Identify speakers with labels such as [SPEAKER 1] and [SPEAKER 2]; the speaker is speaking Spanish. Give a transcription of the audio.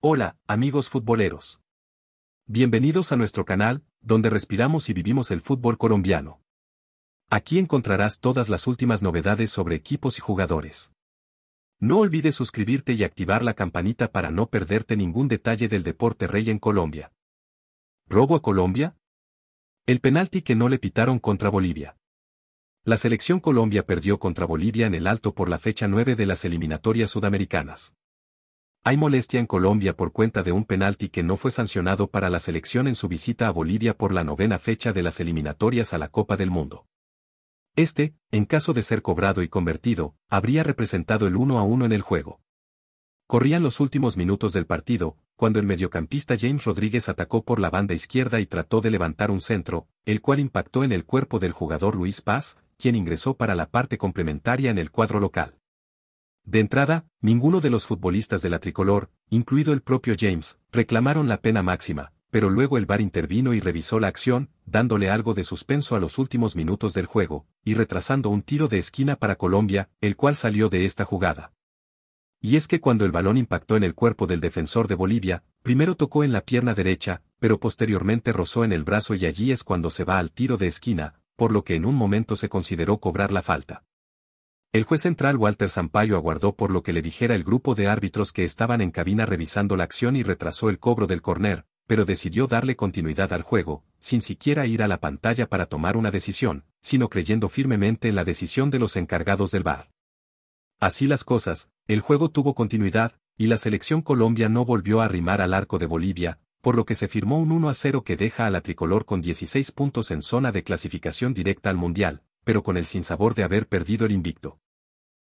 [SPEAKER 1] Hola, amigos futboleros. Bienvenidos a nuestro canal, donde respiramos y vivimos el fútbol colombiano. Aquí encontrarás todas las últimas novedades sobre equipos y jugadores. No olvides suscribirte y activar la campanita para no perderte ningún detalle del deporte rey en Colombia. ¿Robo a Colombia? El penalti que no le pitaron contra Bolivia. La selección Colombia perdió contra Bolivia en el alto por la fecha 9 de las eliminatorias sudamericanas. Hay molestia en Colombia por cuenta de un penalti que no fue sancionado para la selección en su visita a Bolivia por la novena fecha de las eliminatorias a la Copa del Mundo. Este, en caso de ser cobrado y convertido, habría representado el 1 a 1 en el juego. Corrían los últimos minutos del partido, cuando el mediocampista James Rodríguez atacó por la banda izquierda y trató de levantar un centro, el cual impactó en el cuerpo del jugador Luis Paz, quien ingresó para la parte complementaria en el cuadro local. De entrada, ninguno de los futbolistas de la tricolor, incluido el propio James, reclamaron la pena máxima, pero luego el VAR intervino y revisó la acción, dándole algo de suspenso a los últimos minutos del juego, y retrasando un tiro de esquina para Colombia, el cual salió de esta jugada. Y es que cuando el balón impactó en el cuerpo del defensor de Bolivia, primero tocó en la pierna derecha, pero posteriormente rozó en el brazo y allí es cuando se va al tiro de esquina, por lo que en un momento se consideró cobrar la falta. El juez central Walter Sampaio aguardó por lo que le dijera el grupo de árbitros que estaban en cabina revisando la acción y retrasó el cobro del corner, pero decidió darle continuidad al juego, sin siquiera ir a la pantalla para tomar una decisión, sino creyendo firmemente en la decisión de los encargados del bar. Así las cosas, el juego tuvo continuidad, y la selección Colombia no volvió a arrimar al arco de Bolivia, por lo que se firmó un 1 a 0 que deja a la tricolor con 16 puntos en zona de clasificación directa al Mundial, pero con el sinsabor de haber perdido el invicto.